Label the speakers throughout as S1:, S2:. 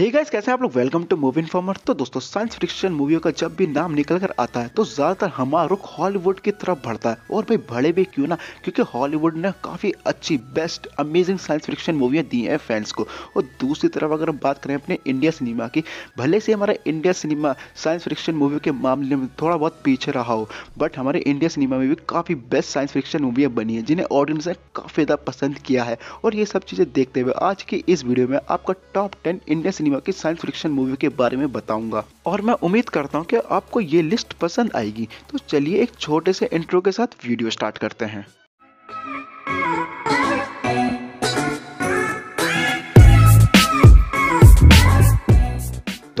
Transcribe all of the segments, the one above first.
S1: हे hey guys कैसे हैं आप लोग वेलकम टू मूवी इन्फॉर्मर तो दोस्तों साइंस फिक्शन मूवियों का जब भी नाम निकल कर आता है तो ज्यादातर हमारा रुख हॉलीवुड की तरफ बढ़ता है और भाई बड़े भी क्यों ना क्योंकि हॉलीवुड ने काफी अच्छी बेस्ट अमेजिंग साइंस फिक्शन मूवियाँ दी हैं फैंस को और दूसरी तरफ अगर हम बात करें अपने इंडिया सिनेमा की भले से हमारा इंडिया सिनेमा साइंस फिक्शन मूवियों के मामले में थोड़ा बहुत पीछे रहा हो बट हमारे इंडिया सिनेमा में भी काफी बेस्ट साइंस फिक्शन मूवियाँ बनी है जिन्हें ऑडियंस ने काफी ज्यादा पसंद किया है और ये सब चीजें देखते हुए आज की इस वीडियो में आपका top ten India cinema cinema की साइंस फिक्शन मूवी के बारे में बताऊंगा और मैं उम्मीद करता हूँ कि आपको ये लिस्ट पसंद आएगी तो चलिए एक छोटे से इंट्रो के साथ वीडियो स्टार्ट करते हैं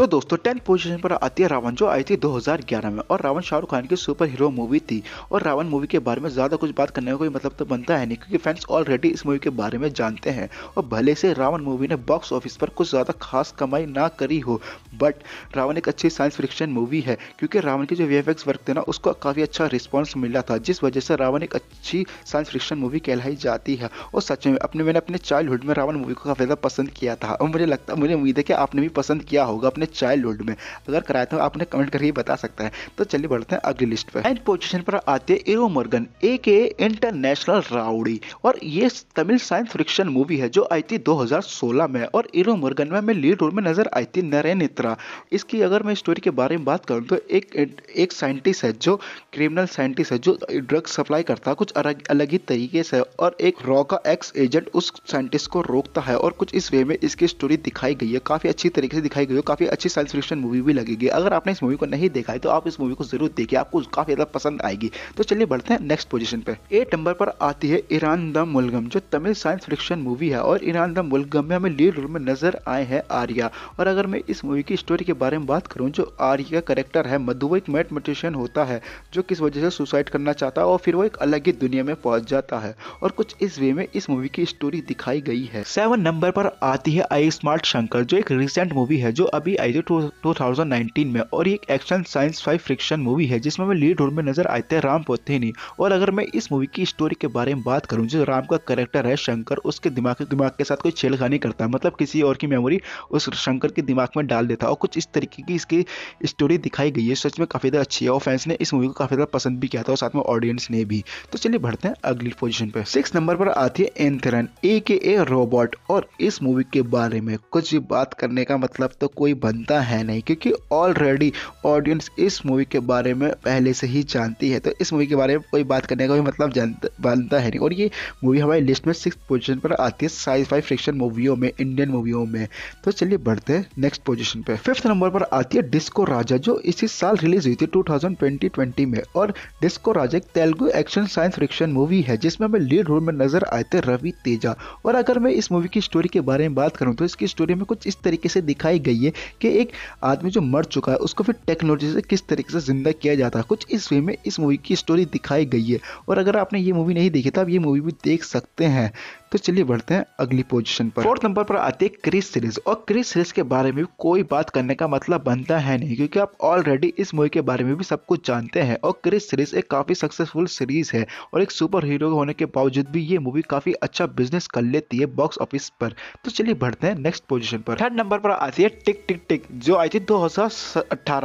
S1: तो दोस्तों टेंथ पोजीशन पर आती है रावण जो आई थी 2011 में और रावण शाहरुख खान की सुपर हीरो मूवी थी और रावण मूवी के बारे में ज़्यादा कुछ बात करने का कोई मतलब तो बनता है नहीं क्योंकि फैंस ऑलरेडी इस मूवी के बारे में जानते हैं और भले से रावण मूवी ने बॉक्स ऑफिस पर कुछ ज़्यादा खास कमाई ना करी हो बट रावण एक अच्छी साइंस फिक्शन मूवी है क्योंकि रावण के जो वी वर्क थे ना उसको काफ़ी अच्छा रिस्पॉन्स मिला था जिस वजह से रावण एक अच्छी साइंस फिक्शन मूवी कहलाई जाती है और सच में अपने मैंने अपने चाइल्डहुड में रावण मूवी को काफ़ी ज़्यादा पसंद किया था और मुझे लगता मुझे उम्मीद है कि आपने भी पसंद किया होगा अपने चाइल्डहुड में अगर कराया था आपने कमेंट करके बता सकता है तो चलिए बढ़ते हैं अगली लिस्ट पर एंड पोजिशन पर आते हैं एरो मर्गन ए के इंटरनेशनल राउडी और ये तमिल साइंस फ्रिक्शन मूवी है जो आई थी दो में और एरो मर्गन में हमें लीड रोल में नजर आई थी नरेनित्रा इसकी अगर मैं स्टोरी के बारे में बात करूँ तो एक एक साइंटिस्ट है जो क्रिमिनल साइंटिस्ट है जो ड्रग सप्लाई करता है कुछ अलग ही तरीके से और एक रॉ का एक्स एजेंट उस साइंटिस्ट को रोकता है और कुछ इस वे में इसकी स्टोरी दिखाई गई है काफ़ी अच्छी तरीके से दिखाई गई है काफ़ी अच्छी साइंस फिक्शन मूवी भी लगेगी अगर आपने इस मूवी को नहीं देखा है तो आप इस मूवी को जरूर देखिए आपको काफी ज्यादा पसंद आएगी तो चलिए बढ़ते हैं नेक्स्ट पोजिशन पे एट नंबर पर आती है ईरान द मुलगम जो तमिल साइंस फिक्शन मूवी है और ईरान द मुलगम में हमें लीड रोल में नजर आए हैं आर्या और अगर मैं इस मूवी की स्टोरी के बारे में बात करूँ जो आर्या का करेक्टर है मधु एक मैथमेटिशियन होता है जो किस वजह से सुसाइड करना चाहता है और फिर वो एक अलग ही दुनिया में पहुंच जाता है और कुछ इस वे में इस मूवी की स्टोरी दिखाई गई है सेवन नंबर पर आती है आई स्मार्ट शंकर जो एक रिसेंट मूवी है जो अभी आई थी टू में और एक action science five fiction movie है जिसमें हमें लीड रोल में नजर आए थे राम पोथेनी और अगर मैं इस मूवी की स्टोरी के बारे में बात करूँ जो राम का करेक्टर है शंकर उसके दिमाग के दिमाग के साथ कोई छेड़खानी करता है मतलब किसी और की मेमोरी उस शंकर के दिमाग में डाल देता है और कुछ इस तरीके की इसकी स्टोरी दिखाई गई है सच में काफ़ी ज़्यादा अच्छी है और फैंस ने इस मूवी को काफ़ी ज़्यादा पसंद भी किया था और साथ में ऑडियंस ने भी तो चलिए बढ़ते हैं अगली पोजीशन पर सिक्स नंबर पर आती है एंथरन ए के ए रोबोट और इस मूवी के बारे में कुछ भी बात करने का मतलब तो कोई बनता है नहीं क्योंकि ऑलरेडी ऑडियंस इस मूवी के बारे में पहले से ही जानती है तो इस मूवी के बारे में कोई बात करने का भी मतलब बनता है नहीं और ये मूवी हमारी लिस्ट में सिक्स पोजिशन पर आती है साइज फाइव फ्रिक्शन मूवियों में इंडियन मूवियों में तो चलिए बढ़ते हैं नेक्स्ट पोजिशन पर फिफ्थ नंबर पर आती है डिस्को राजा जो इसी साल रिलीज हुई थी टू में और डिस्को राजा एक Telugu action science fiction movie है जिसमें हमें लीड रोल में नजर आए थे रवि तेजा और अगर मैं इस मूवी की स्टोरी के बारे में बात करूं तो इसकी स्टोरी में कुछ इस तरीके से दिखाई गई है कि एक आदमी जो मर चुका है उसको फिर टेक्नोलॉजी से किस तरीके से ज़िंदा किया जाता है कुछ इस वे में इस मूवी की स्टोरी दिखाई गई है और अगर आपने ये मूवी नहीं देखी तो आप ये मूवी भी देख सकते हैं तो चलिए बढ़ते हैं अगली पोजीशन पर फोर्थ नंबर पर आती है क्रिस सीरीज और क्रिस सीरीज के बारे में भी कोई बात करने का मतलब बनता है नहीं क्योंकि आप ऑलरेडी इस मूवी के बारे में भी सब कुछ जानते हैं और क्रिस सीरीज एक काफ़ी सक्सेसफुल सीरीज है और एक सुपर हीरो होने के बावजूद भी ये मूवी काफ़ी अच्छा बिजनेस कर लेती है बॉक्स ऑफिस पर तो चलिए बढ़ते हैं नेक्स्ट पोजिशन पर थर्ड नंबर पर आती है टिक टिक टिक जो आई थी दो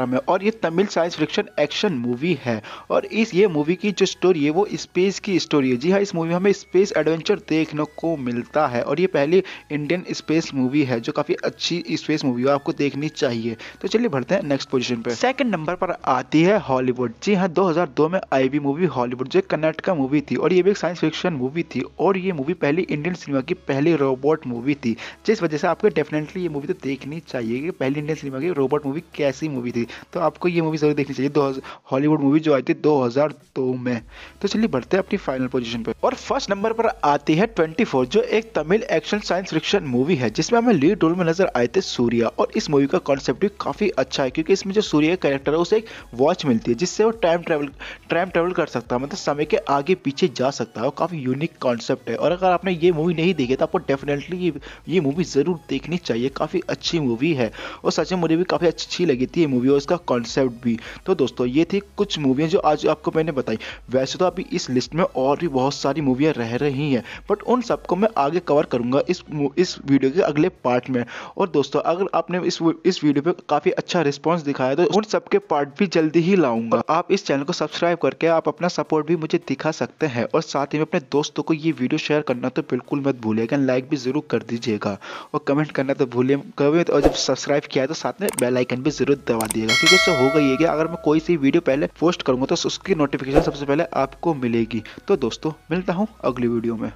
S1: में और ये Tamil science fiction action movie है और इस ये मूवी की जो स्टोरी है वो स्पेस की स्टोरी है जी हाँ इस मूवी हमें स्पेस एडवेंचर देखने को मिलता है और ये पहली इंडियन स्पेस मूवी है जो काफ़ी अच्छी स्पेस मूवी है आपको देखनी चाहिए तो चलिए बढ़ते हैं नेक्स्ट पोजीशन पे सेकंड नंबर पर आती है हॉलीवुड जी हाँ 2002 में आई भी मूवी हॉलीवुड जो का मूवी थी और ये भी एक साइंस फिक्शन मूवी थी और ये मूवी पहली इंडियन सिनेमा की पहली रोबोट मूवी थी जिस वजह से आपको डेफिनेटली ये मूवी तो देखनी चाहिए कि पहली इंडियन सिनेमा की रोबोट मूवी कैसी मूवी थी तो आपको ये मूवी जरूर देखनी चाहिए हॉलीवुड मूवी जो आई थी दो में तो चलिए बढ़ते हैं अपनी फाइनल पोजिशन पर और फर्स्ट नंबर पर आती है ट्वेंटी 1984 जो एक Tamil action science fiction movie है जिसमें हमें लीड रोल में नजर आए थे सूर्या और इस मूवी का कॉन्सेप्ट भी काफी अच्छा है क्योंकि इसमें जो सूर्य का कैरेक्टर है उसे एक वॉच मिलती है जिससे वो टाइम ट्रेवल टाइम ट्रेवल कर सकता है मतलब समय के आगे पीछे जा सकता है और काफी यूनिक कॉन्सेप्ट है और अगर आपने ये मूवी नहीं देखी तो आपको डेफिनेटली ये, ये मूवी जरूर देखनी चाहिए काफी अच्छी मूवी है और सच में मुझे भी काफी अच्छी लगी थी ये मूवी और इसका कॉन्सेप्ट भी तो दोस्तों ये थी कुछ मूवियाँ जो आज आपको मैंने बताई वैसे तो अभी इस लिस्ट में और भी बहुत सारी मूवियाँ रह रही हैं बट उन सब सबको मैं आगे कवर करूंगा इस इस वीडियो के अगले पार्ट में और दोस्तों अगर आपने इस इस वीडियो पे काफ़ी अच्छा रिस्पॉन्स दिखाया तो उन सबके पार्ट भी जल्दी ही लाऊंगा आप इस चैनल को सब्सक्राइब करके आप अपना सपोर्ट भी मुझे दिखा सकते हैं और साथ ही में अपने दोस्तों को ये वीडियो शेयर करना तो बिल्कुल मत भूलिएगा लाइक भी ज़रूर कर दीजिएगा और कमेंट करना तो भूलिए कमेंट और जब सब्सक्राइब किया है तो साथ में बेलाइकन भी ज़रूर दबा दिएगा क्योंकि उससे होगा ये कि अगर मैं कोई सी वीडियो पहले पोस्ट करूंगा तो उसकी नोटिफिकेशन सबसे पहले आपको मिलेगी तो दोस्तों मिलता हूँ अगली वीडियो में